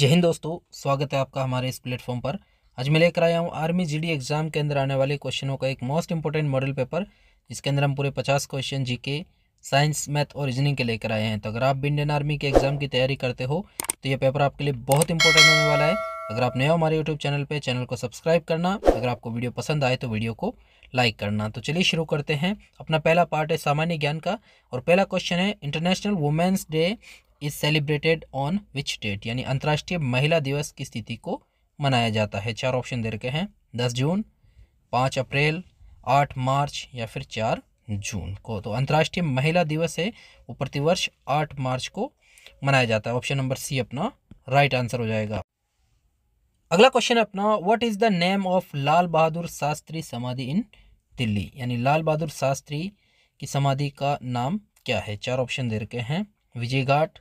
जय हिंद दोस्तों स्वागत है आपका हमारे इस प्लेटफॉर्म पर आज मैं लेकर आया हूँ आर्मी जीडी एग्ज़ाम के अंदर आने वाले क्वेश्चनों का एक मोस्ट इंपॉर्टेंट मॉडल पेपर जिसके अंदर हम पूरे पचास क्वेश्चन जीके साइंस मैथ और रीजनिंग के लेकर आए हैं तो अगर आप भी इंडियन आर्मी के एग्ज़ाम की तैयारी करते हो तो ये पेपर आपके लिए बहुत इंपॉर्टेंट होने वाला है अगर आप नए हो हमारे यूट्यूब चैनल पर चैनल को सब्सक्राइब करना अगर आपको वीडियो पसंद आए तो वीडियो को लाइक करना तो चलिए शुरू करते हैं अपना पहला पार्ट है सामान्य ज्ञान का और पहला क्वेश्चन है international women's day is celebrated on which date यानी अंतर्राष्ट्रीय महिला दिवस की स्थिति को मनाया जाता है चार ऑप्शन दे रखे हैं दस जून पाँच अप्रैल आठ मार्च या फिर चार जून को तो अंतर्राष्ट्रीय महिला दिवस है वो प्रतिवर्ष आठ मार्च को मनाया जाता है ऑप्शन नंबर सी अपना राइट आंसर हो जाएगा अगला क्वेश्चन है अपना what is the name of Lal Bahadur Shastri समाधि इन दिल्ली यानी लाल बहादुर शास्त्री की समाधि का नाम क्या है चार ऑप्शन दे रखे हैं विजय घाट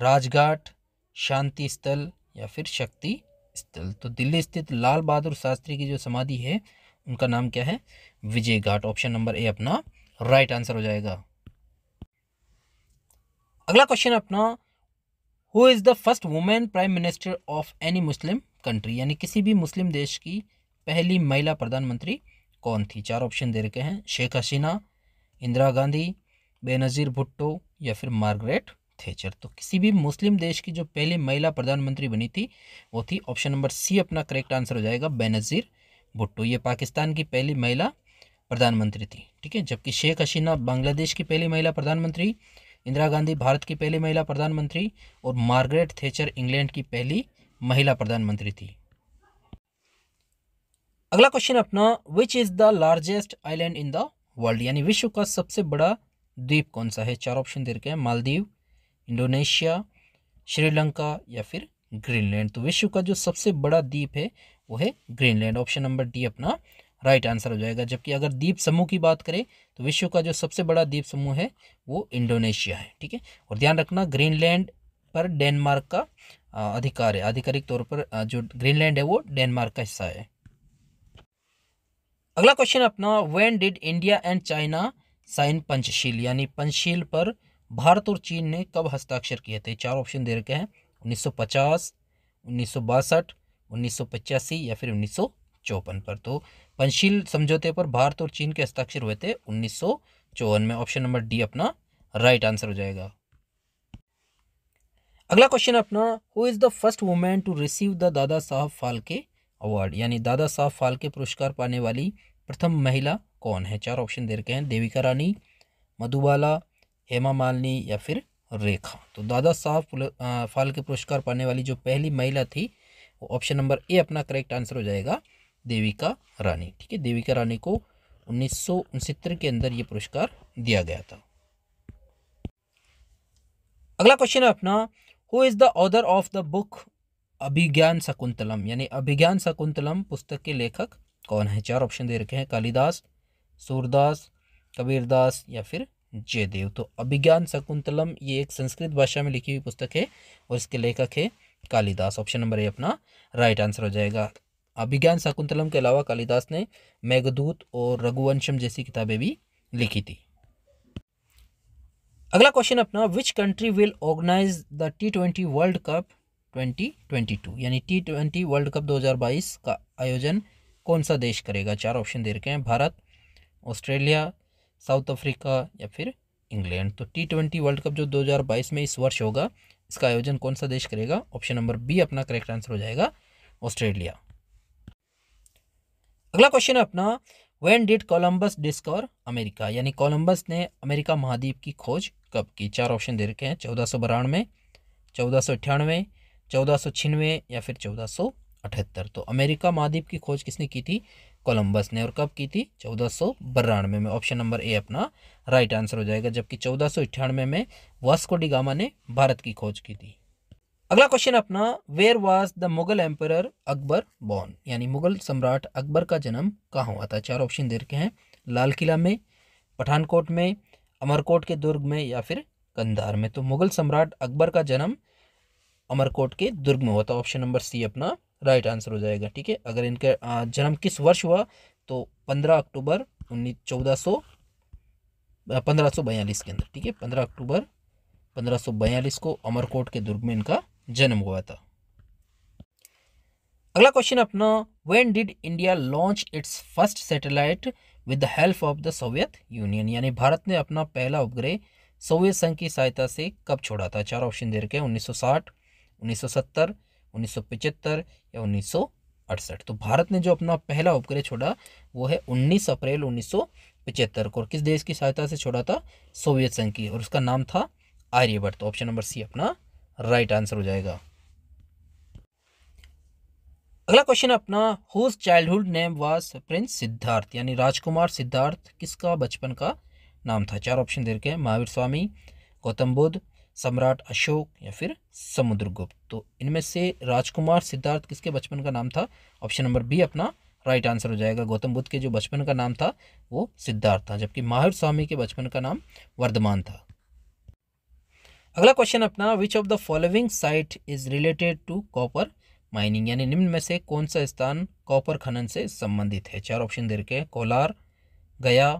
राजघाट शांति स्थल या फिर शक्ति स्थल तो दिल्ली स्थित लाल बहादुर शास्त्री की जो समाधि है उनका नाम क्या है विजय घाट ऑप्शन नंबर ए अपना राइट आंसर हो जाएगा अगला क्वेश्चन अपना who is the first women prime minister of any Muslim country यानी किसी भी मुस्लिम देश की पहली महिला प्रधानमंत्री कौन थी चार ऑप्शन दे रखे हैं शेख हसीना इंदिरा गांधी बेनज़ीर भुट्टो या फिर मार्गरेट थेचर तो किसी भी मुस्लिम देश की जो पहली महिला प्रधानमंत्री बनी थी वो थी ऑप्शन नंबर सी अपना करेक्ट आंसर हो जाएगा बेनज़ीर भुट्टो ये पाकिस्तान की पहली महिला प्रधानमंत्री थी ठीक है जबकि शेख हसीना बांग्लादेश की पहली महिला प्रधानमंत्री इंदिरा गांधी भारत की पहली महिला प्रधानमंत्री और मार्गरेट थेचर इंग्लैंड की पहली महिला प्रधानमंत्री थी अगला क्वेश्चन अपना which is the largest island in the world यानी विश्व का सबसे बड़ा द्वीप कौन सा है चार ऑप्शन दे रखे हैं मालदीव इंडोनेशिया श्रीलंका या फिर ग्रीनलैंड तो विश्व का जो सबसे बड़ा द्वीप है वो है ग्रीनलैंड ऑप्शन नंबर डी अपना राइट आंसर हो जाएगा जबकि अगर द्वीप समूह की बात करें तो विश्व का जो सबसे बड़ा द्वीप समूह है वो इंडोनेशिया है ठीक है और ध्यान रखना ग्रीनलैंड पर डेनमार्क का अधिकार है आधिकारिक तौर पर जो ग्रीनलैंड है वो डेनमार्क का हिस्सा है अगला क्वेश्चन अपना when did India and China sign Panchsheel यानी पंचशील पर भारत और चीन ने कब हस्ताक्षर किए थे चार ऑप्शन दे रखे हैं 1950, 1962, 1985 या फिर उन्नीस पर तो पंचशील समझौते पर भारत और चीन के हस्ताक्षर हुए थे उन्नीस में ऑप्शन नंबर डी अपना राइट आंसर हो जाएगा अगला क्वेश्चन अपना who is the first women to receive the Dada Saheb Phalke award यानी दादा साहब फाल्के पुरस्कार पाने वाली प्रथम महिला कौन है चार ऑप्शन दे रखे हैं देविका रानी मधुबाला हेमा मालिनी या फिर रेखा तो दादा साहब फाल्के पुरस्कार पाने वाली जो पहली महिला थी वो ऑप्शन नंबर ए अपना करेक्ट आंसर हो जाएगा देविका रानी ठीक है देविका रानी को उन्नीस के अंदर ये पुरस्कार दिया गया था अगला क्वेश्चन है अपना who is the author of the book Abhijnan Shakuntalam यानी अभिज्ञान शकुंतलम पुस्तक के लेखक कौन है चार ऑप्शन दे रखे हैं कालिदास सूरदास कबीरदास या फिर जयदेव तो अभिज्ञान शकुंतलम ये एक संस्कृत भाषा में लिखी हुई पुस्तक है और इसके लेखक है कालिदास ऑप्शन नंबर ए अपना राइट आंसर हो जाएगा अभिज्ञान शकुंतलम के अलावा कालिदास ने मेघदूत और रघुवंशम जैसी किताबें भी लिखी थी अगला क्वेश्चन अपना which country will organise the T twenty world cup 2022 यानी टी ट्वेंटी वर्ल्ड कप 2022 का आयोजन कौन सा देश करेगा चार ऑप्शन दे रखे हैं भारत ऑस्ट्रेलिया साउथ अफ्रीका या फिर इंग्लैंड तो टी ट्वेंटी वर्ल्ड कप जो 2022 में इस वर्ष होगा इसका आयोजन कौन सा देश करेगा ऑप्शन नंबर बी अपना करेक्ट आंसर हो जाएगा ऑस्ट्रेलिया अगला क्वेश्चन है अपना when did Columbus discover America यानी कोलम्बस ने अमेरिका महाद्वीप की खोज कब की चार ऑप्शन दे रखे हैं चौदह सौ बारानवे चौदह सौ अट्ठानवे चौदह सौ छियानवे या फिर चौदह सौ अठहत्तर तो अमेरिका महाद्वीप की खोज किसने की थी कोलंबस ने और कब की थी चौदह सौ बरानवे में ऑप्शन नंबर ए अपना राइट आंसर हो जाएगा जबकि चौदह सौ अट्ठानवे में वास्को डिगामा ने भारत की खोज की थी अगला क्वेश्चन अपना where was the Mughal emperor Akbar born यानी मुगल सम्राट अकबर का जन्म कहाँ हुआ था चार ऑप्शन दे रखे हैं लाल किला में पठानकोट में अमरकोट के दुर्ग में या फिर कंधार में तो मुगल सम्राट अकबर का जन्म अमरकोट के दुर्ग में हुआ था ऑप्शन नंबर सी अपना राइट आंसर हो जाएगा ठीक है अगर इनका जन्म किस वर्ष हुआ तो पंद्रह अक्टूबर उन्नीस चौदह सौ पंद्रह सौ बयालीस के अंदर ठीक है पंद्रह अक्टूबर पंद्रह सौ बयालीस को अमरकोट के दुर्ग में इनका जन्म हुआ था अगला क्वेश्चन अपना when did India launch its first satellite with the help of the Soviet Union यानी भारत ने अपना पहला उपग्रह सोवियत संघ की सहायता से कब छोड़ा था चार ऑप्शन दे रखे हैं 1960 1970, 1975 या उन्नीस तो भारत ने जो अपना पहला उपग्रह छोड़ा वो है 19 अप्रैल 1975 को और किस देश की सहायता से छोड़ा था सोवियत संघ की और उसका नाम था आर्यभट्ट तो ऑप्शन नंबर सी अपना राइट आंसर हो जाएगा अगला क्वेश्चन अपना whose childhood name was prince Siddhartha यानी राजकुमार सिद्धार्थ किसका बचपन का नाम था चार ऑप्शन दे रखे हैं महावीर स्वामी गौतम बुद्ध सम्राट अशोक या फिर समुद्रगुप्त तो इनमें से राजकुमार सिद्धार्थ किसके बचपन का नाम था ऑप्शन नंबर बी अपना राइट आंसर हो जाएगा गौतम बुद्ध के जो बचपन का नाम था वो सिद्धार्थ था जबकि माहिर स्वामी के बचपन का नाम वर्धमान था अगला क्वेश्चन अपना which of the following site is related to copper mining यानी निम्न में से कौन सा स्थान कॉपर खनन से संबंधित है चार ऑप्शन दे रखे हैं कोलार गया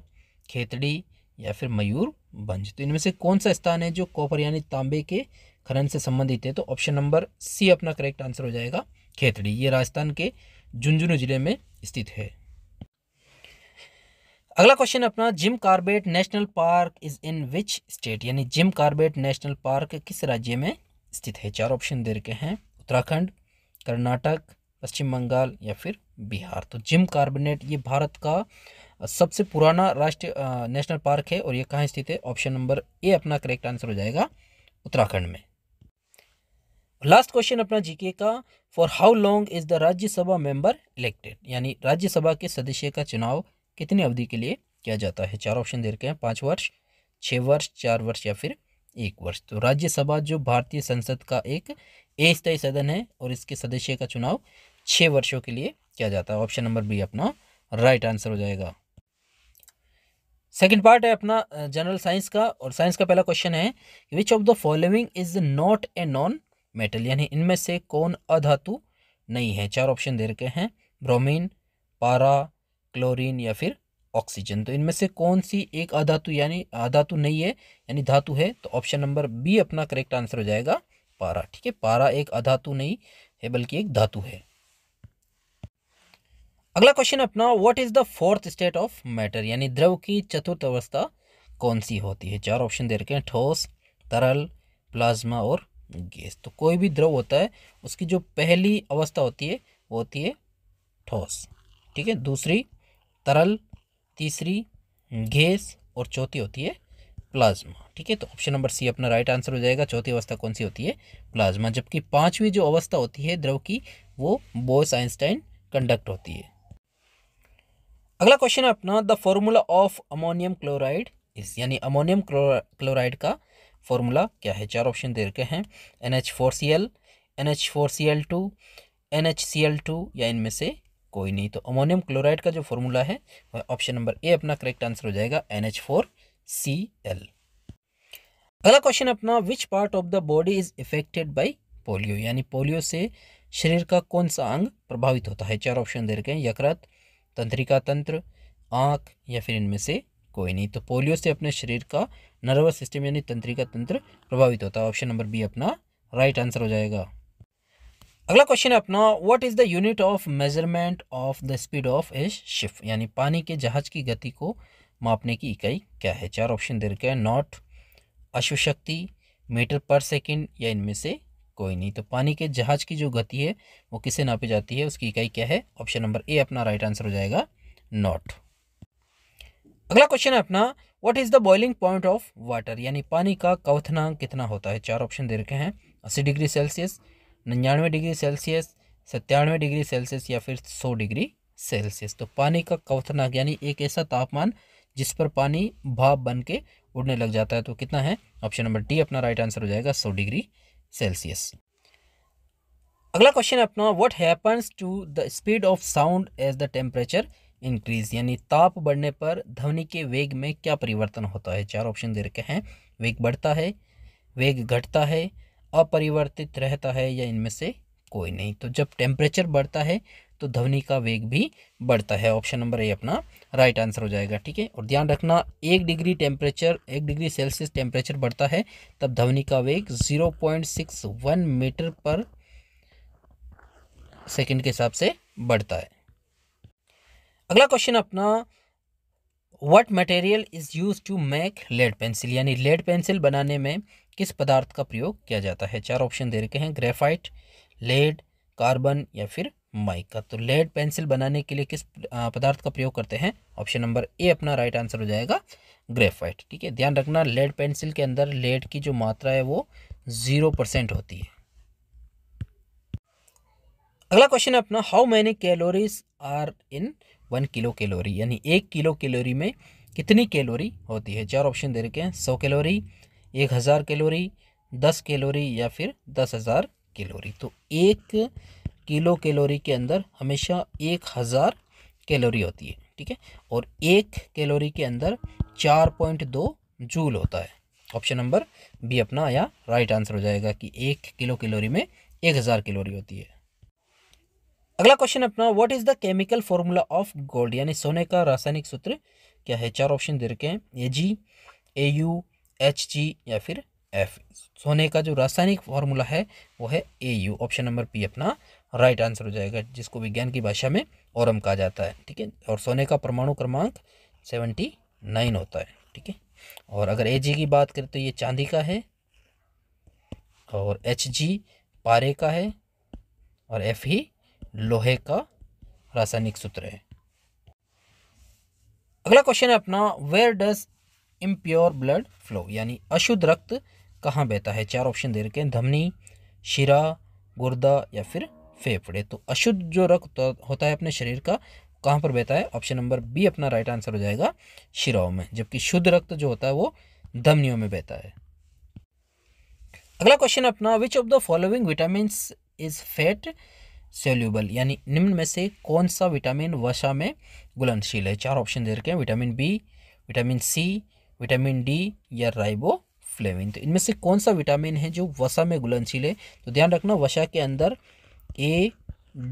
खेतड़ी या फिर मयूर बंज तो इनमें से कौन सा स्थान है जो कॉपर यानी तांबे के खनन से संबंधित है तो ऑप्शन नंबर सी अपना करेक्ट आंसर हो जाएगा खेतड़ी ये राजस्थान के झुंझुनू जिले में स्थित है अगला क्वेश्चन अपना Jim Corbett National Park is in which state यानी जिम कार्बेट नेशनल पार्क किस राज्य में स्थित है चार ऑप्शन दे रखे हैं उत्तराखंड कर्नाटक पश्चिम बंगाल या फिर बिहार तो जिम कार्बेट ये भारत का सबसे पुराना राष्ट्रीय नेशनल पार्क है और ये कहाँ स्थित है ऑप्शन नंबर ए अपना करेक्ट आंसर हो जाएगा उत्तराखंड में लास्ट क्वेश्चन अपना जीके का for how long is the Rajya Sabha member elected यानी राज्यसभा के सदस्य का चुनाव कितनी अवधि के लिए किया जाता है चार ऑप्शन दे रखे हैं पाँच वर्ष छः वर्ष चार वर्ष या फिर एक वर्ष तो राज्यसभा जो भारतीय संसद का एक अस्थायी सदन है और इसके सदस्य का चुनाव छः वर्षों के लिए किया जाता है ऑप्शन नंबर बी अपना राइट आंसर हो जाएगा सेकेंड पार्ट है अपना जनरल साइंस का और साइंस का पहला क्वेश्चन है which of the following is not a non metal यानी इनमें से कौन अधातु नहीं है चार ऑप्शन दे रखे हैं ब्रोमीन पारा क्लोरीन या फिर ऑक्सीजन तो इनमें से कौन सी एक अधातु यानी अधातु नहीं है यानी धातु है तो ऑप्शन नंबर बी अपना करेक्ट आंसर हो जाएगा पारा ठीक है पारा एक अधातु नहीं है बल्कि एक धातु है अगला क्वेश्चन अपना what is the fourth state of matter यानी द्रव की चतुर्थ अवस्था कौन सी होती है चार ऑप्शन दे रखे हैं ठोस तरल प्लाज्मा और गैस तो कोई भी द्रव होता है उसकी जो पहली अवस्था होती है वो होती है ठोस ठीक है दूसरी तरल तीसरी गैस और चौथी होती है प्लाज्मा ठीक है तो ऑप्शन नंबर सी अपना राइट आंसर हो जाएगा चौथी अवस्था कौन सी होती है प्लाज्मा जबकि पांचवी जो अवस्था होती है द्रव की वो बोस आइंस्टाइन कंडक्ट होती है अगला क्वेश्चन है अपना the formula of ammonium chloride is यानी अमोनियम क्लोराइड का फॉर्मूला क्या है चार ऑप्शन दे रखे हैं N H four C L N H four C L two N H C L two या इनमें से कोई नहीं तो अमोनियम क्लोराइड का जो फॉर्मूला है वह ऑप्शन नंबर ए अपना करेक्ट आंसर हो जाएगा N H four C L अगला क्वेश्चन अपना which part of the body is affected by polio यानी पोलियो से शरीर का कौन सा अंग प्रभावित होता है चार ऑप्शन दे रखे हैं यकृत तंत्रिका तंत्र आँख या फिर इनमें से कोई नहीं तो पोलियो से अपने शरीर का नर्वस सिस्टम यानी तंत्रिका तंत्र प्रभावित होता है ऑप्शन नंबर बी अपना राइट आंसर हो जाएगा अगला क्वेश्चन है अपना what is the unit of measurement of the speed of a ship यानी पानी के जहाज की गति को मापने की इकाई क्या है चार ऑप्शन दे रखे हैं नॉट अश्वशक्ति मीटर पर सेकेंड या इनमें से कोई नहीं तो पानी के जहाज़ की जो गति है वो किसे नापी जाती है उसकी इकाई क्या है ऑप्शन नंबर ए अपना राइट आंसर हो जाएगा नॉट अगला क्वेश्चन है अपना what is the boiling point of water यानी पानी का कवथनांक कितना होता है चार ऑप्शन दे रखे हैं अस्सी डिग्री सेल्सियस निन्यानवे डिग्री सेल्सियस सत्तानवे डिग्री सेल्सियस या फिर सौ डिग्री सेल्सियस तो पानी का कवथनांक यानी एक ऐसा तापमान जिस पर पानी भाप बन के उड़ने लग जाता है तो कितना है ऑप्शन नंबर डी अपना राइट आंसर हो जाएगा सौ डिग्री सेल्सियस अगला क्वेश्चन है अपना what happens to the speed of sound as the temperature increase यानी ताप बढ़ने पर ध्वनि के वेग में क्या परिवर्तन होता है चार ऑप्शन दे रखे हैं वेग बढ़ता है वेग घटता है अपरिवर्तित रहता है या इनमें से कोई नहीं तो जब टेम्परेचर बढ़ता है तो ध्वनि का वेग भी बढ़ता है ऑप्शन नंबर ए अपना राइट आंसर हो जाएगा ठीक है और ध्यान रखना एक डिग्री टेम्परेचर एक डिग्री सेल्सियस टेम्परेचर बढ़ता है तब ध्वनि का वेग zero point six one metre per second के हिसाब से बढ़ता है अगला क्वेश्चन अपना what material is use to make lead pencil यानी लेड पेंसिल बनाने में किस पदार्थ का प्रयोग किया जाता है चार ऑप्शन दे रखे हैं ग्रेफाइट लेड कार्बन या फिर माइका तो लेड पेंसिल बनाने के लिए किस पदार्थ का प्रयोग करते हैं ऑप्शन नंबर ए अपना राइट आंसर हो जाएगा ग्रेफाइट ठीक है ध्यान रखना लेड पेंसिल के अंदर लेड की जो मात्रा है वो ज़ीरो परसेंट होती है अगला क्वेश्चन है अपना how many calories are in one kilo calorie यानी एक किलो कैलोरी में कितनी कैलोरी होती है चार ऑप्शन दे रखे हैं सौ कैलोरी एक हज़ार कैलोरी दस कैलोरी या फिर दस हज़ार कैलोरी तो एक किलो कैलोरी के अंदर हमेशा एक हज़ार कैलोरी होती है ठीक है और एक कैलोरी के अंदर चार पॉइंट दो जूल होता है ऑप्शन नंबर बी अपना आया राइट आंसर हो जाएगा कि एक किलो कैलोरी में एक हज़ार कैलोरी होती है अगला क्वेश्चन अपना what is the chemical formula of gold यानी सोने का रासायनिक सूत्र क्या है चार ऑप्शन दे रखे हैं ए जी ए यू एच जी या फिर एफ सोने का जो रासायनिक फॉर्मूला है वो है A U option number P अपना राइट आंसर हो जाएगा जिसको विज्ञान की भाषा में औरम कहा जाता है ठीक है और सोने का परमाणु क्रमांक सेवेंटी नाइन होता है ठीक है और अगर ए जी की बात करें तो ये चांदी का है और एच जी पारे का है और एफ ही लोहे का रासायनिक सूत्र है अगला क्वेश्चन है अपना where does impure blood flow यानी अशुद्ध रक्त कहाँ बहता है चार ऑप्शन दे रखे हैं धमनी शिरा गुर्दा या फिर फेफड़े तो अशुद्ध जो रक्त होता है अपने शरीर का कहाँ पर बहता है ऑप्शन नंबर बी अपना राइट आंसर हो जाएगा शिराओं में जबकि शुद्ध रक्त जो होता है वो धमनियों में बहता है अगला क्वेश्चन अपना which of the following vitamin is fat soluble यानी निम्न में से कौन सा विटामिन वसा में गुलनशील है चार ऑप्शन दे रखे हैं vitamin B vitamin C vitamin D या राइबो फ्लेविन तो इनमें से कौन सा विटामिन है जो वसा में गुलंदशील है तो ध्यान रखना वसा के अंदर ए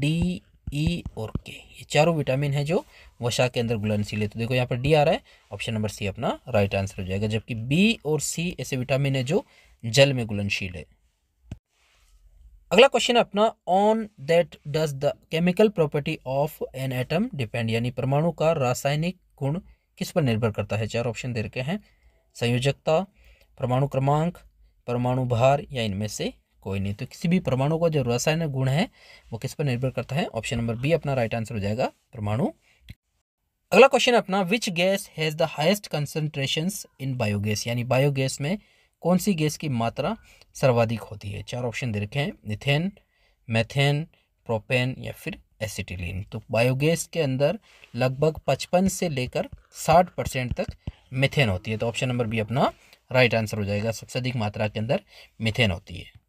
डी ई और के ये चारों विटामिन है जो वसा के अंदर गुलनशील है तो देखो यहाँ पर डी आ रहा है ऑप्शन नंबर सी अपना राइट आंसर हो जाएगा जबकि बी और सी ऐसे विटामिन है जो जल में गुलनशील है अगला क्वेश्चन है अपना on that does the chemical property of an atom depend यानी परमाणु का रासायनिक गुण किस पर निर्भर करता है चार ऑप्शन दे रखे हैं संयोजकता परमाणु क्रमांक परमाणु भार या इनमें से कोई नहीं तो किसी भी परमाणु का जो रसायनिक गुण है वो किस पर निर्भर करता है ऑप्शन नंबर बी अपना राइट आंसर हो जाएगा परमाणु अगला क्वेश्चन अपना which gas has the highest concentration in biogas यानी बायोगैस में कौन सी गैस की मात्रा सर्वाधिक होती है चार ऑप्शन दे रखे हैं मिथेन मैथेन प्रोपेन या फिर एसिटिलीन तो बायोगैस के अंदर लगभग पचपन से लेकर साठ परसेंट तक मिथेन होती है तो ऑप्शन नंबर बी अपना राइट आंसर हो जाएगा सबसे अधिक मात्रा के अंदर मिथेन होती है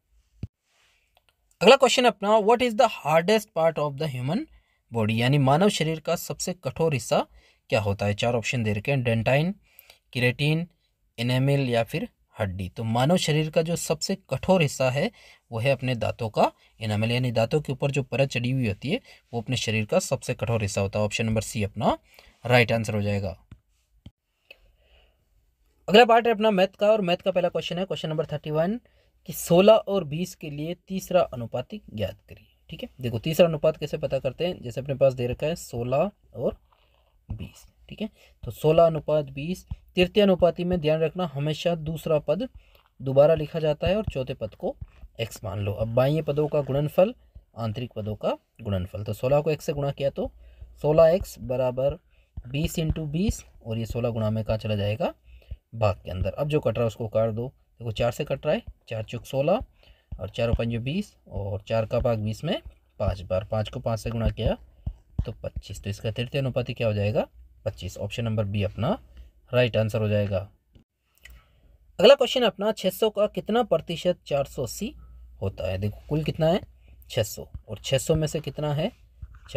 अगला क्वेश्चन अपना what is the hardest part of the human body यानी मानव शरीर का सबसे कठोर हिस्सा क्या होता है चार ऑप्शन दे रखे हैं डेंटाइन किरेटीन इनेमिल या फिर हड्डी तो मानव शरीर का जो सबसे कठोर हिस्सा है वो है अपने दांतों का इनेमिल यानी दांतों के ऊपर जो परत चढ़ी हुई होती है वो अपने शरीर का सबसे कठोर हिस्सा होता है ऑप्शन नंबर सी अपना राइट आंसर हो जाएगा अगला पार्ट है अपना मैथ का और मैथ का पहला क्वेश्चन है क्वेश्चन नंबर थर्टी वन कि 16 और 20 के लिए तीसरा अनुपातिक ज्ञात करिए ठीक है देखो तीसरा अनुपात कैसे पता करते हैं जैसे अपने पास दे रखा है 16 और 20 ठीक है तो 16 अनुपात 20 तृतीय अनुपाति में ध्यान रखना हमेशा दूसरा पद दोबारा लिखा जाता है और चौथे पद को एक्स मान लो अब बाह्य पदों का गुणनफल आंतरिक पदों का गुणनफल तो सोलह को एक्स से गुणा किया तो सोलह एक्स बराबर बीस इंटू बीस और ये सोलह गुणा में कहाँ चला जाएगा भाग के अंदर अब जो कट रहा है उसको काट दो देखो चार से कट रहा है चार चौक सोलह और चारों पंजो बीस और चार का भाग बीस में पाँच बार पाँच को पाँच से गुणा किया तो पच्चीस तो इसका तृतीय अनुपाति क्या हो जाएगा पच्चीस ऑप्शन नंबर बी अपना राइट आंसर हो जाएगा अगला क्वेश्चन अपना सौ का कितना प्रतिशत अस्सी होता है देखो कुल कितना है सौ और सौ में से कितना है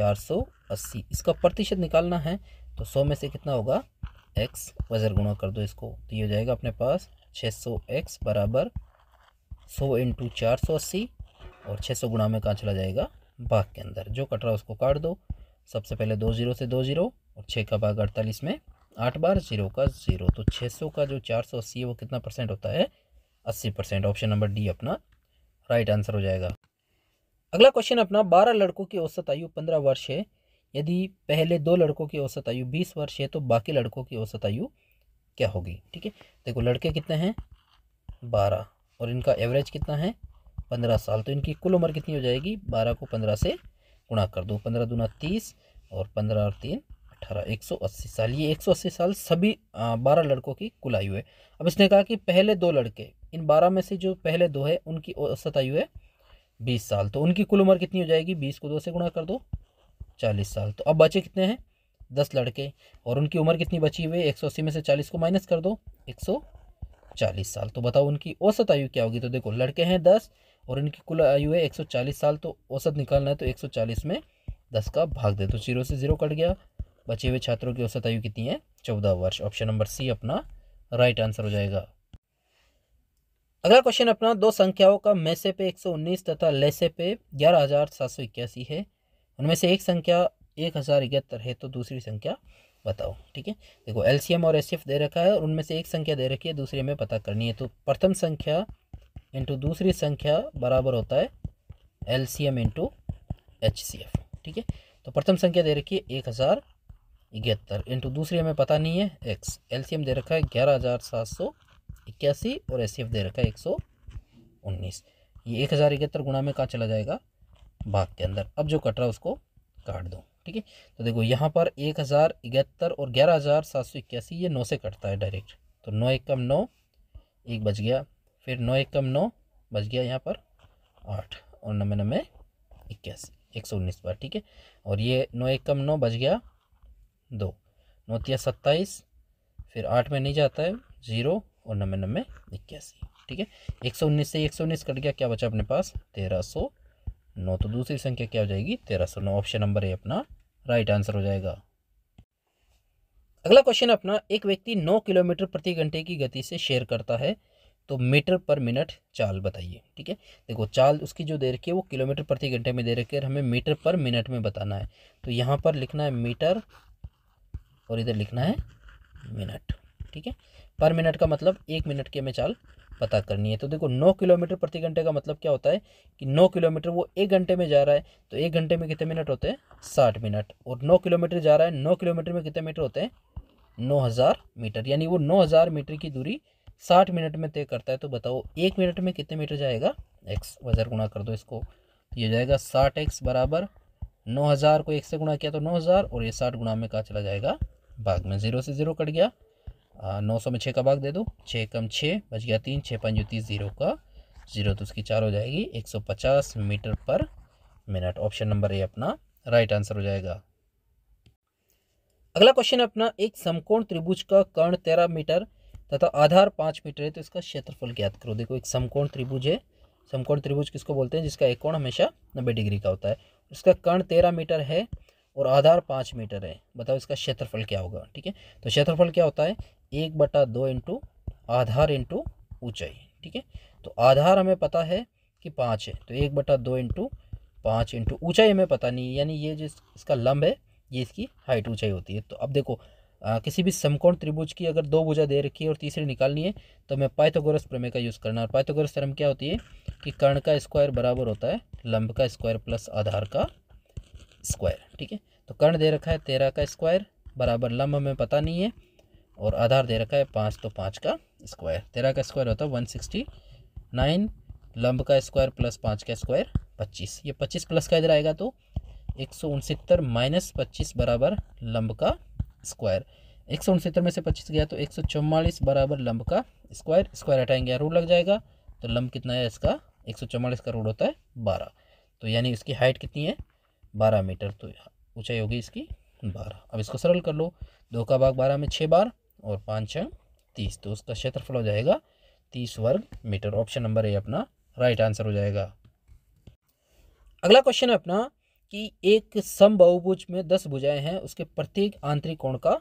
अस्सी इसका प्रतिशत निकालना है तो सौ में से कितना होगा एक्स वजर गुणा कर दो इसको तो ये हो जाएगा अपने पास छः सौ एक्स बराबर सौ इंटू चार सौ अस्सी और छः सौ गुणा में कहाँ चला जाएगा भाग के अंदर जो कट रहा उसको काट दो सबसे पहले दो जीरो से दो जीरो और छः का भाग अड़तालीस में आठ बार जीरो का जीरो तो छः सौ का जो चार सौ अस्सी है वो कितना परसेंट होता है अस्सी परसेंट ऑप्शन नंबर डी अपना राइट आंसर हो जाएगा अगला क्वेश्चन अपना बारह लड़कों की औसत आयु पंद्रह वर्ष है यदि पहले दो लड़कों की औसत आयु बीस वर्ष है तो बाकी लड़कों की औसत आयु क्या होगी ठीक है देखो लड़के कितने हैं बारह और इनका एवरेज कितना है पंद्रह साल तो इनकी कुल उम्र कितनी हो जाएगी बारह को पंद्रह से गुणा कर दो पंद्रह दूना तीस और पंद्रह और तीन अठारह एक सौ अस्सी साल ये एक सौ अस्सी साल सभी बारह लड़कों की कुल आयु है अब इसने कहा कि पहले दो लड़के इन बारह में से जो पहले दो है उनकी औसत आयु है बीस साल तो उनकी कुल उम्र कितनी हो जाएगी बीस को दो से गुणा कर दो चालीस साल तो अब बचे कितने हैं दस लड़के और उनकी उम्र कितनी बची हुई है एक सौ अस्सी में से चालीस को माइनस कर दो एक सौ चालीस साल तो बताओ उनकी औसत आयु क्या होगी तो देखो लड़के हैं दस और इनकी कुल आयु है एक सौ चालीस साल तो औसत निकालना है तो एक सौ चालीस में दस का भाग दे तो जीरो से जीरो कट गया बचे हुए छात्रों की औसत आयु कितनी है चौदह वर्ष ऑप्शन नंबर सी अपना राइट आंसर हो जाएगा अगला क्वेश्चन अपना दो संख्याओं का मैसे पे एक तथा लेसे पे ग्यारह हजार सात सौ इक्यासी है उनमें से एक संख्या एक हज़ार इकहत्तर है तो दूसरी संख्या बताओ ठीक है देखो एलसीएम और एस दे रखा है और उनमें से एक संख्या दे रखी है दूसरी हमें पता करनी है तो प्रथम संख्या इंटू दूसरी संख्या बराबर होता है L C M into H C F ठीक है तो प्रथम संख्या दे रखी है एक हज़ार इकहत्तर इंटू दूसरी हमें पता नहीं है एक्स एल सी एम दे रखा है ग्यारह हज़ार सात सौ इक्यासी और एस सी एफ दे रखा है एक सौ उन्नीस ये एक हज़ार इकहत्तर गुणा में कहाँ चला जाएगा भाग के अंदर अब जो कट रहा है उसको काट दूँ ठीक है तो देखो यहाँ पर एक हज़ार इकहत्तर और ग्यारह हज़ार सात सौ इक्यासी ये नौ से कटता है डायरेक्ट तो नौ एक कम नौ एक बज गया फिर नौ एक कम नौ बज गया यहाँ पर आठ और नबे नबे इक्यासी एक सौ उन्नीस बार ठीक है और ये नौ एक कम नौ बज गया दो नौ तिया सत्ताईस फिर आठ में नहीं जाता है ज़ीरो और नब्बे नब्बे इक्यासी ठीक है एक सौ उन्नीस से एक सौ उन्नीस कट गया क्या बचा अपने पास तेरह सौ नौ तो दूसरी संख्या क्या हो जाएगी तेरह सौ नौ ऑप्शन नंबर ए अपना राइट आंसर हो जाएगा अगला क्वेश्चन अपना एक व्यक्ति नौ किलोमीटर प्रति घंटे की गति से शेयर करता है तो मीटर पर मिनट चाल बताइए ठीक है देखो चाल उसकी जो दे रखी है वो किलोमीटर प्रति घंटे में दे रखी है हमें मीटर पर मिनट में बताना है तो यहाँ पर लिखना है मीटर और इधर लिखना है मिनट ठीक है पर मिनट का मतलब एक मिनट की हमें चाल पता करनी है तो देखो नौ किलोमीटर प्रति घंटे का मतलब क्या होता है कि नौ किलोमीटर वो एक घंटे में जा रहा है तो एक घंटे में कितने मिनट होते हैं साठ मिनट और नौ किलोमीटर जा रहा है नौ किलोमीटर में कितने मीटर होते हैं नौ हज़ार मीटर यानी वो नौ हज़ार मीटर की दूरी साठ मिनट में तय करता है तो बताओ एक मिनट में कितने मीटर जाएगा एक्स वजर गुणा कर दो इसको तो ये जाएगा साठ एक्स बराबर नौ हज़ार को एक से गुणा किया तो नौ हज़ार और ये साठ गुणा में कहा चला जाएगा भाग में ज़ीरो से ज़ीरो कट गया नौ सौ में छः का भाग दे दो छः कम छः बच गया तीन छः पंच तीस जीरो का जीरो तो उसकी चार हो जाएगी एक सौ पचास मीटर पर मिनट ऑप्शन नंबर ए अपना राइट आंसर हो जाएगा अगला क्वेश्चन है अपना एक समकोण त्रिभुज का कर्ण तेरह मीटर तथा आधार पाँच मीटर है तो इसका क्षेत्रफल ज्ञात करो देखो एक समकोण त्रिभुज है समकोण त्रिभुज किसको बोलते हैं जिसका एक कोण हमेशा नब्बे डिग्री का होता है उसका कर्ण तेरह मीटर है और आधार पाँच मीटर है बताओ इसका क्षेत्रफल क्या होगा ठीक है तो क्षेत्रफल क्या होता है एक बटा दो इंटू आधार इंटू ऊँचाई ठीक है तो आधार हमें पता है कि पाँच है तो एक बटा दो इंटू पाँच इंटू ऊँचाई हमें पता नहीं है यानी ये जिस इसका लंब है ये इसकी हाइट ऊँचाई होती है तो अब देखो आ, किसी भी समकोण त्रिभुज की अगर दो भुजा दे रखी है और तीसरी निकालनी है तो हमें पाइथागोरस प्रमेय का यूज़ करना है और पाइथागोरस थ्योरम क्या होती है कि कर्ण का स्क्वायर बराबर होता है लंब का स्क्वायर प्लस आधार का स्क्वायर ठीक है तो कर्ण दे रखा है तेरह का स्क्वायर बराबर लंब हमें पता नहीं है और आधार दे रखा है पाँच तो पाँच का स्क्वायर तेरह का स्क्वायर होता है वन सिक्सटी नाइन लंब का स्क्वायर प्लस पाँच का स्क्वायर पच्चीस ये पच्चीस प्लस का इधर आएगा तो एक सौ उनसत्तर माइनस पच्चीस बराबर लंब का स्क्वायर एक सौ उनसत्तर में से पच्चीस गया तो एक सौ चौवालीस बराबर लंब का स्क्वायर स्क्वायर हटाएंगे रूल लग जाएगा तो लंब कितना है इसका एक सौ चौवालीस का रूल होता है बारह तो यानी इसकी हाइट कितनी है बारह मीटर तो ऊँचाई होगी इसकी बारह अब इसको सरल कर लो दो का भाग बारह में छः बार और पाँच छः तीस तो उसका क्षेत्रफल हो जाएगा तीस वर्ग मीटर ऑप्शन नंबर ए अपना राइट आंसर हो जाएगा अगला क्वेश्चन है अपना कि एक सम बहुभुज में दस भुजाएं हैं उसके प्रत्येक आंतरिक कोण का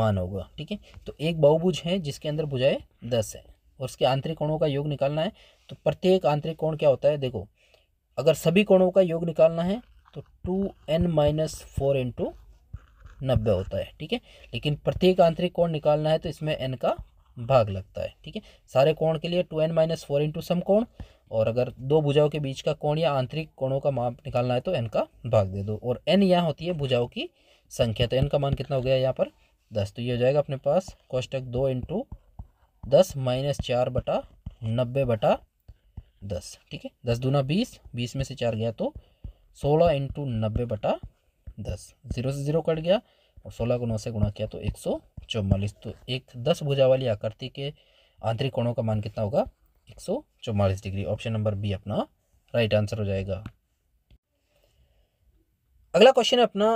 मान होगा ठीक है तो एक बहुभुज है जिसके अंदर भुजाएं दस है और उसके आंतरिक कोणों का योग निकालना है तो प्रत्येक आंतरिक कोण क्या होता है देखो अगर सभी कोणों का योग निकालना है तो two N minus four into नब्बे होता है ठीक है लेकिन प्रत्येक आंतरिक कोण निकालना है तो इसमें एन का भाग लगता है ठीक है सारे कोण के लिए two N minus four into सम कोण और अगर दो भुजाओं के बीच का कोण या आंतरिक कोणों का माप निकालना है तो एन का भाग दे दो और एन यहाँ होती है भुजाओं की संख्या तो एन का मान कितना हो गया यहाँ पर दस तो ये हो जाएगा अपने पास कोष्टक दो इंटू दस माइनस चार बटा नब्बे बटा दस ठीक है दस दूना बीस बीस में से चार गया तो सोलह इंटू नब्बे बटा दस जीरो से ज़ीरो कट गया और सोलह को से गुणा किया तो एक सौ चौवालीस तो एक दस भुजा वाली आकृति के आंतरिक कोणों का मान कितना होगा एक सौ चौवालीस डिग्री ऑप्शन नंबर बी अपना राइट आंसर हो जाएगा अगला क्वेश्चन है अपना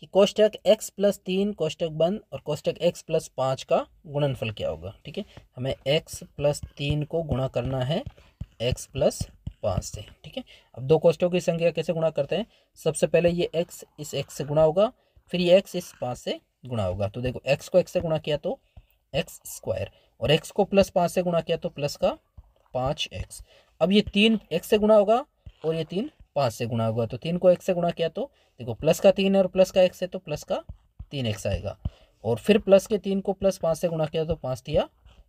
कि कोष्टक एक्स प्लस तीन कोष्टक बंद और कोष्टक एक्स प्लस पाँच का गुणनफल क्या होगा ठीक है हमें एक्स प्लस तीन को गुणा करना है एक्स प्लस पाँच से ठीक है अब दो कोष्टों की संख्या कैसे गुणा करते हैं सबसे पहले ये एक्स इस एक्स से गुणा होगा फिर ये एक्स इस पाँच से गुणा होगा तो देखो एक्स को एक्स से गुणा किया तो एक्स स्क्वायर और एक्स को प्लस पाँच से गुणा किया तो प्लस का पाँच एक्स अब ये तीन एक्स से गुणा होगा और ये तीन पाँच से गुणा होगा तो तीन को एक से गुणा किया तो देखो प्लस का तीन है और प्लस का एक्स है तो प्लस का तीन एक्स आएगा और फिर प्लस के तीन को प्लस पाँच से गुणा किया तो पाँच दिया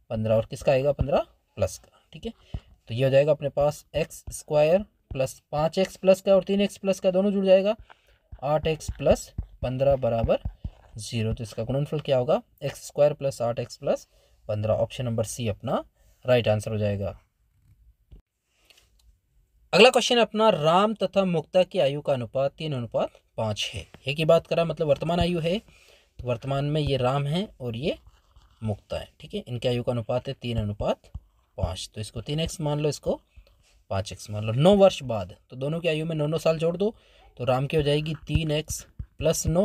पंद्रह और किसका आएगा पंद्रह प्लस का ठीक है तो ये हो जाएगा अपने पास एक्स स्क्वायर प्लस पाँच एक्स प्लस का और तीन एक्स प्लस का दोनों जुड़ जाएगा आठ एक्स प्लस पंद्रह बराबर जीरो तो इसका गुणनफल क्या होगा एक्स स्क्वायर प्लस आठ एक्स प्लस पंद्रह ऑप्शन नंबर सी अपना राइट आंसर हो जाएगा अगला क्वेश्चन अपना राम तथा मुक्ता की आयु का अनुपात तीन अनुपात पाँच है ये की बात करा मतलब वर्तमान आयु है तो वर्तमान में ये राम है और ये मुक्ता है ठीक है इनके आयु का अनुपात है तीन अनुपात पाँच तो इसको तीन एक्स मान लो इसको पाँच एक्स मान लो नौ वर्ष बाद तो दोनों की आयु में नौ नौ साल जोड़ दो तो राम की हो जाएगी तीन एक्स प्लस नौ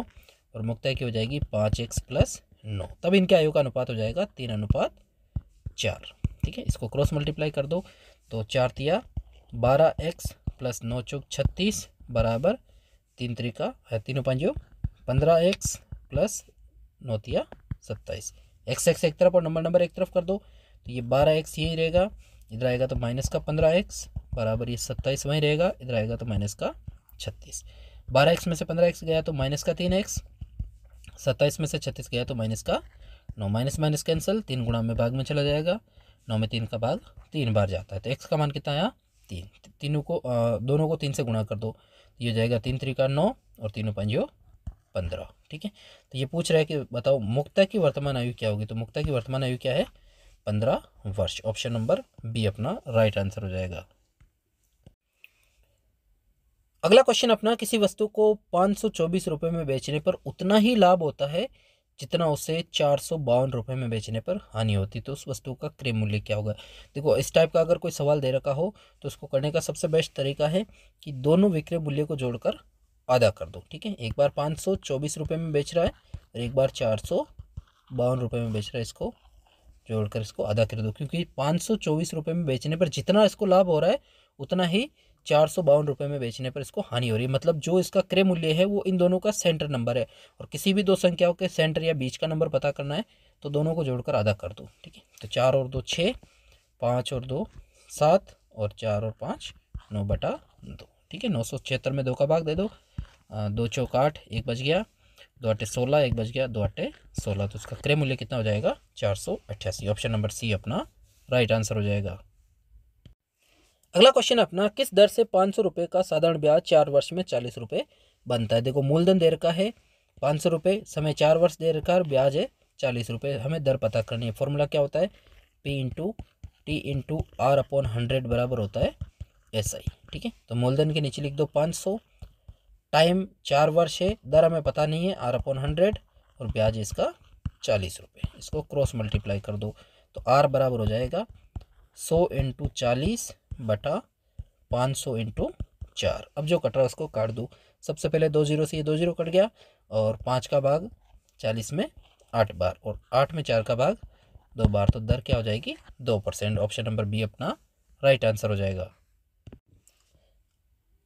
और मुक्ता की हो जाएगी पाँच एक्स प्लस नौ तब इनके आयु का अनुपात हो जाएगा तीन अनुपात चार ठीक है इसको क्रॉस मल्टीप्लाई कर दो तो चार तिया बारह एक्स प्लस नौ चौक छत्तीस बराबर तीन त्रिका तीनों योग पंद्रह एक्स प्लस नौ तिया सत्ताईस एक्स एक्स एक तरफ और नंबर नंबर एक तरफ कर दो तो ये बारह एक्स यहीं रहेगा इधर आएगा तो माइनस का पंद्रह एक्स बराबर ये सत्ताईस वहीं रहेगा इधर आएगा तो माइनस का छत्तीस बारह एक्स में से पंद्रह एक्स गया तो माइनस का तीन एक्स सत्ताईस में से छत्तीस गया तो माइनस का नौ माइनस माइनस कैंसिल तीन गुणा में भाग में चला जाएगा नौ में तीन का भाग तीन बार जाता है तो एक्स का मान कितना आया तीन तीनों को आ, दोनों को तीन से गुणा कर दो ये हो जाएगा तीन त्रिका नौ और तीनों पंजो पंद्रह ठीक है तो ये पूछ रहा है कि बताओ मुक्ता की वर्तमान आयु क्या होगी तो मुक्ता की वर्तमान आयु क्या है पंद्रह वर्ष ऑप्शन नंबर बी अपना राइट आंसर हो जाएगा अगला क्वेश्चन अपना किसी वस्तु को पाँच सौ चौबीस रुपये में बेचने पर उतना ही लाभ होता है जितना उसे चार सौ बावन रुपये में बेचने पर हानि होती तो उस वस्तु का क्रय मूल्य क्या होगा देखो इस टाइप का अगर कोई सवाल दे रखा हो तो उसको करने का सबसे बेस्ट तरीका है कि दोनों विक्रय मूल्य को जोड़कर आधा कर दो ठीक है एक बार पाँच सौ चौबीस रुपये में बेच रहा है और एक बार चार सौ बावन रुपये में बेच रहा है इसको जोड़कर इसको आधा कर दो क्योंकि पाँच सौ चौबीस रुपये में बेचने पर जितना इसको लाभ हो रहा है उतना ही चार सौ बावन रुपये में बेचने पर इसको हानि हो रही है मतलब जो इसका क्रय मूल्य है वो इन दोनों का सेंटर नंबर है और किसी भी दो संख्याओं के सेंटर या बीच का नंबर पता करना है तो दोनों को जोड़कर आधा कर दो ठीक है तो चार और दो छः पाँच और दो सात और चार और पाँच नौ बटा दो ठीक है नौ सौ छिहत्तर में दो का भाग दे दो दो चौक आठ एक बज गया दो अटे सोलह एक बज गया दो अटे सोलह तो उसका क्रय मूल्य कितना हो जाएगा चार सौ अट्ठासी ऑप्शन नंबर सी अपना राइट आंसर हो जाएगा अगला क्वेश्चन अपना किस दर से पाँच सौ रुपये का साधारण ब्याज चार वर्ष में चालीस रुपये बनता है देखो मूलधन दे रखा है पाँच सौ रुपये समय चार वर्ष दे रखा है ब्याज है चालीस रुपये हमें दर पता करनी है फॉर्मूला क्या होता है P into T into R upon hundred बराबर होता है एस आई ठीक है तो मूलधन के नीचे लिख दो पाँच सौ टाइम चार वर्ष है दर हमें पता नहीं है आर अपॉन हंड्रेड और ब्याज इसका चालीस रुपये इसको क्रॉस मल्टीप्लाई कर दो तो आर बराबर हो जाएगा सौ इंटू चालीस बटा पाँच सौ इंटू चार अब जो कट रहा है उसको काट दूँ सबसे पहले दो जीरो से ये दो जीरो कट गया और पाँच का भाग चालीस में आठ बार और आठ में चार का भाग दो बार तो दर क्या हो जाएगी दो परसेंट ऑप्शन नंबर बी अपना राइट आंसर हो जाएगा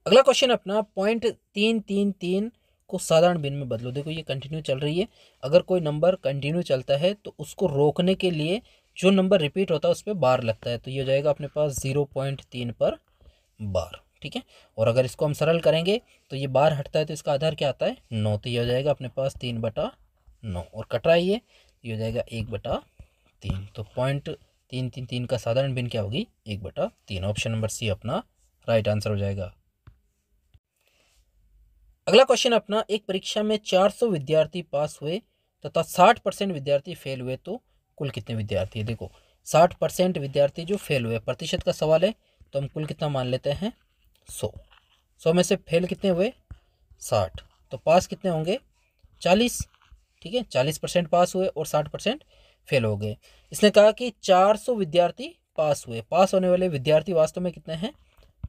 अगला क्वेश्चन अपना पॉइंट तीन तीन तीन को साधारण बिन में बदलो देखो ये कंटिन्यू चल रही है अगर कोई नंबर कंटिन्यू चलता है तो उसको रोकने के लिए जो नंबर रिपीट होता है उस पर बार लगता है तो ये हो जाएगा अपने पास ज़ीरो पॉइंट तीन पर बार ठीक है और अगर इसको हम सरल करेंगे तो ये बार हटता है तो इसका आधार क्या आता है नौ तो ये हो जाएगा अपने पास तीन बटा नौ और कटराइए ये हो जाएगा एक बटा तीन तो पॉइंट तीन तीन तीन का साधारण बिन क्या होगी एक बटा तीन ऑप्शन नंबर सी अपना राइट आंसर हो जाएगा अगला क्वेश्चन अपना एक परीक्षा में सौ विद्यार्थी पास हुए तथा साठ परसेंट विद्यार्थी फेल हुए तो कुल कितने विद्यार्थी है देखो साठ परसेंट विद्यार्थी जो फेल हुए प्रतिशत का सवाल है तो हम कुल कितना मान लेते हैं सौ सौ में से फेल कितने हुए साठ तो पास कितने होंगे चालीस ठीक है चालीस परसेंट पास हुए और साठ परसेंट फेल हो गए इसने कहा कि चार सौ विद्यार्थी पास हुए पास होने वाले विद्यार्थी वास्तव में कितने हैं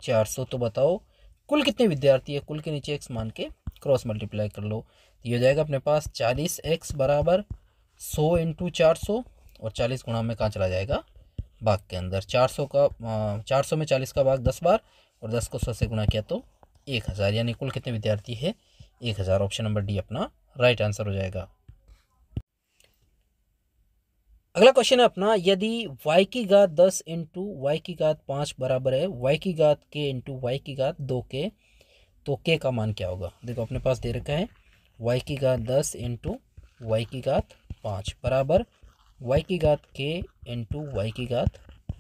चार सौ तो बताओ कुल कितने विद्यार्थी है कुल के नीचे एक्स मान के क्रॉस मल्टीप्लाई कर लो तो ये हो जाएगा अपने पास चालीस एक्स बराबर सौ इंटू चार सौ और चालीस गुणा में कहाँ चला जाएगा भाग के अंदर चार सौ का चार सौ में चालीस का भाग दस बार और दस को सौ से गुणा किया तो एक हज़ार यानी कुल कितने विद्यार्थी है एक हज़ार ऑप्शन नंबर डी अपना राइट आंसर हो जाएगा अगला क्वेश्चन है अपना यदि y की घात दस इंटू वाई की घात पाँच बराबर है y की घात के इंटू वाई की घात दो के तो k का मान क्या होगा देखो अपने पास दे रखा है y की घात दस इंटू वाई की घात पाँच बराबर वाई की घात के इंटू वाई की घात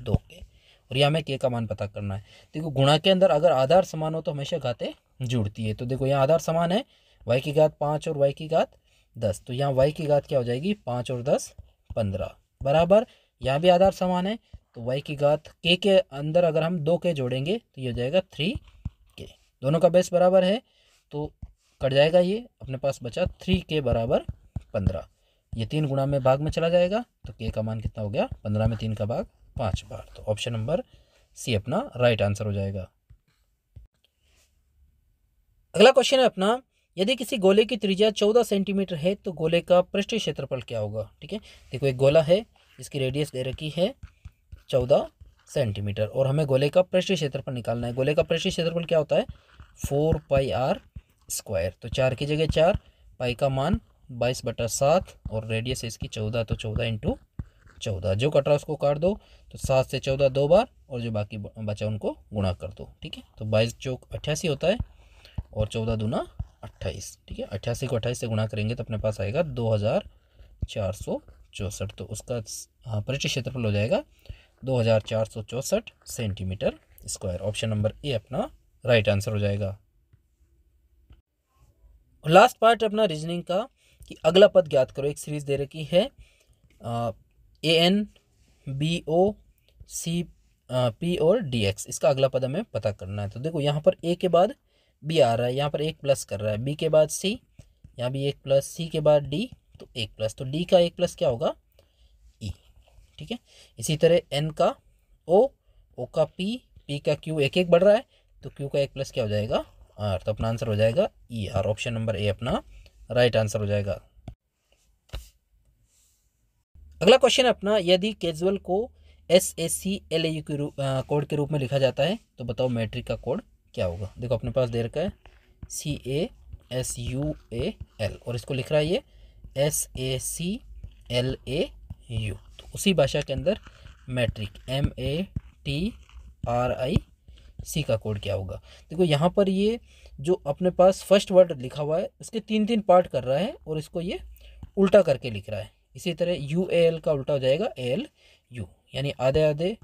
दो के और यहाँ हमें के का मान पता करना है देखो गुणा के अंदर अगर आधार समान हो तो हमेशा घातें जुड़ती है तो देखो यहाँ आधार समान है वाई की घात पाँच और वाई की घात दस तो यहाँ वाई की घात क्या हो जाएगी पाँच और दस पंद्रह बराबर यहाँ भी आधार समान है तो वाई की घात के के अंदर अगर हम दो के जोड़ेंगे तो ये हो जाएगा थ्री के दोनों का बेस बराबर है तो कट जाएगा ये अपने पास बचा थ्री के बराबर पंद्रह ये तीन गुणा में भाग में चला जाएगा तो के का मान कितना हो गया पंद्रह में तीन का भाग पाँच बार तो ऑप्शन नंबर सी अपना राइट आंसर हो जाएगा अगला क्वेश्चन है अपना यदि किसी गोले की त्रिज्या चौदह सेंटीमीटर है तो गोले का पृष्ठ क्षेत्रफल क्या होगा ठीक है देखो एक गोला है इसकी रेडियस दे रखी है चौदह सेंटीमीटर और हमें गोले का पृष्ठ क्षेत्रफल निकालना है गोले का पृष्ठ क्षेत्रफल क्या होता है फोर पाई आर स्क्वायर तो चार की जगह चार पाई का मान बाईस बटा सात और रेडियस है इसकी चौदह तो चौदह इंटू चौदह जो कट रहा उसको काट दो तो सात से चौदह दो बार और जो बाकी बचा उनको गुणा कर दो ठीक है तो बाईस चौक अट्ठासी होता है और चौदह दूना अट्ठाईस ठीक है अट्ठासी को अट्ठाईस से गुणा करेंगे तो अपने पास आएगा दो हज़ार चार सौ चौंसठ तो उसका हाँ, परिचय क्षेत्रफल हो जाएगा दो हज़ार चार सौ चौंसठ centimetre square option number A अपना राइट आंसर हो जाएगा लास्ट पार्ट अपना रीजनिंग का कि अगला पद ज्ञात करो एक सीरीज दे रखी है A N B O C P और डी एक्स इसका अगला पद हमें पता करना है तो देखो यहाँ पर ए के बाद बी आ रहा है यहाँ पर एक प्लस कर रहा है बी के बाद सी यहाँ भी एक प्लस सी के बाद डी तो एक प्लस तो डी का एक प्लस क्या होगा ई e, ठीक है इसी तरह एन का ओ ओ का पी पी का क्यू एक एक बढ़ रहा है तो क्यू का एक प्लस क्या हो जाएगा आर तो अपना आंसर हो जाएगा E R option number A अपना राइट आंसर हो जाएगा अगला क्वेश्चन अपना यदि कैजुअल को S S C L A U के रूप कोड के रूप में लिखा जाता है तो बताओ मैट्रिक का कोड क्या होगा देखो अपने पास दे रखा है C A S U A L और इसको लिख रहा है ये S A C L A U तो उसी भाषा के अंदर matric M A T R I C का कोड क्या होगा देखो यहाँ पर ये जो अपने पास फर्स्ट वर्ड लिखा हुआ है उसके तीन तीन पार्ट कर रहा है और इसको ये उल्टा करके लिख रहा है इसी तरह यू ए एल का उल्टा हो जाएगा ए एल यू यानी आधे आधे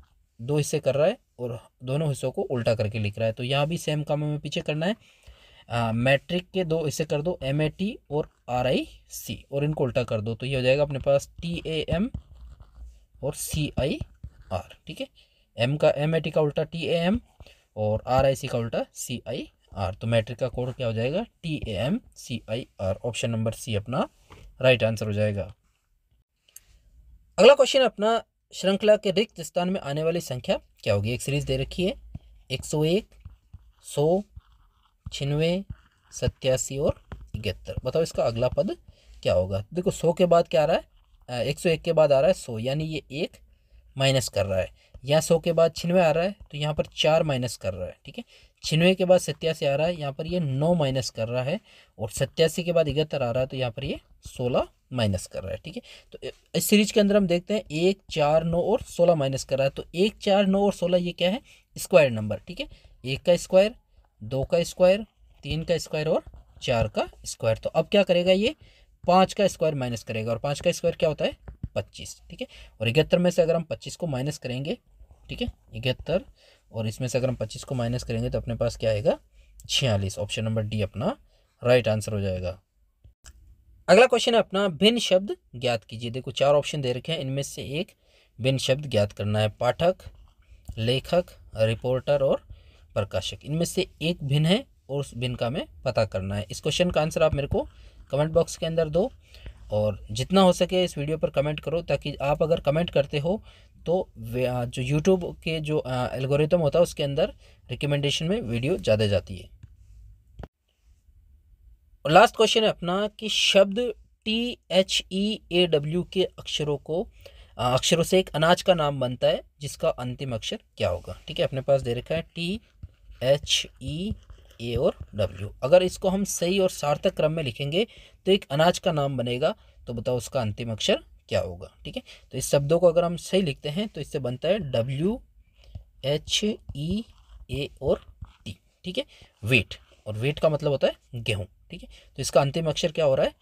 दो हिस्से कर रहा है और दोनों हिस्सों को उल्टा करके लिख रहा है तो यहाँ भी सेम काम हमें पीछे करना है मैट्रिक के दो हिस्से कर दो एम ए टी और आर आई सी और इनको उल्टा कर दो तो ये हो जाएगा अपने पास टी ए एम और सी आई आर ठीक है एम का एम ए टी का उल्टा टी ए एम और आर आई सी का उल्टा सी आई आर तो मैट्रिक का कोड क्या हो जाएगा T A M C I R option number C अपना राइट आंसर हो जाएगा अगला क्वेश्चन अपना श्रृंखला के रिक्त स्थान में आने वाली संख्या क्या होगी एक सीरीज दे रखी है एक सौ एक सौ छिन्नवे सत्यासी और इकहत्तर बताओ इसका अगला पद क्या होगा देखो सौ के बाद क्या आ रहा है एक सौ एक के बाद आ रहा है सौ यानी ये एक माइनस कर रहा है यहाँ सौ के बाद छिनवे आ रहा है तो यहाँ पर चार माइनस कर रहा है ठीक है छिनवे के बाद सत्यासी आ रहा है यहाँ पर ये नौ माइनस कर रहा है और सत्यासी के बाद इकहत्तर आ रहा है तो यहाँ पर ये सोलह माइनस कर रहा है ठीक है तो इस सीरीज के अंदर हम देखते हैं एक चार नौ और सोलह माइनस कर रहा है तो एक चार नौ और सोलह ये क्या है स्क्वायर नंबर ठीक है एक का स्क्वायर दो का स्क्वायर तीन का स्क्वायर और चार का स्क्वायर तो अब क्या करेगा ये पाँच का स्क्वायर माइनस करेगा और पाँच का स्क्वायर क्या होता है पच्चीस ठीक है और इकहत्तर में से अगर हम पच्चीस को माइनस करेंगे ठीक है इकहत्तर और इसमें से अगर हम पच्चीस को माइनस करेंगे तो अपने पास क्या आएगा छियालीस ऑप्शन नंबर डी अपना राइट आंसर हो जाएगा अगला क्वेश्चन है अपना भिन्न शब्द ज्ञात कीजिए देखो चार ऑप्शन दे रखे हैं इनमें से एक भिन्न शब्द ज्ञात करना है पाठक लेखक रिपोर्टर और प्रकाशक इनमें से एक भिन्न है और उस भिन्न का हमें पता करना है इस क्वेश्चन का आंसर आप मेरे को कमेंट बॉक्स के अंदर दो और जितना हो सके इस वीडियो पर कमेंट करो ताकि आप अगर कमेंट करते हो तो जो यूट्यूब के जो एल्गोरिथम होता है उसके अंदर रिकमेंडेशन में वीडियो ज़्यादा जाती है और लास्ट क्वेश्चन है अपना कि शब्द T H E A W के अक्षरों को अक्षरों से एक अनाज का नाम बनता है जिसका अंतिम अक्षर क्या होगा ठीक है अपने पास दे रखा है टी एच ई ए और डब्ल्यू अगर इसको हम सही और सार्थक क्रम में लिखेंगे तो एक अनाज का नाम बनेगा तो बताओ उसका अंतिम अक्षर क्या होगा ठीक है तो इस शब्दों को अगर हम सही लिखते हैं तो इससे बनता है डब्ल्यू एच ई ए और टी ठीक है वेट और वेट का मतलब होता है गेहूं ठीक है तो इसका अंतिम अक्षर क्या हो रहा है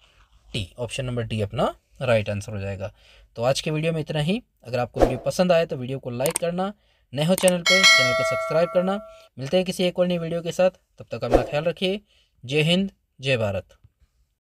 टी ऑप्शन नंबर डी अपना राइट आंसर हो जाएगा तो आज के वीडियो में इतना ही अगर आपको वीडियो पसंद आए तो वीडियो को लाइक करना नए हो चैनल पर चैनल को सब्सक्राइब करना मिलते हैं किसी एक और नई वीडियो के साथ तब तक अपना ख्याल रखिए जय हिंद जय भारत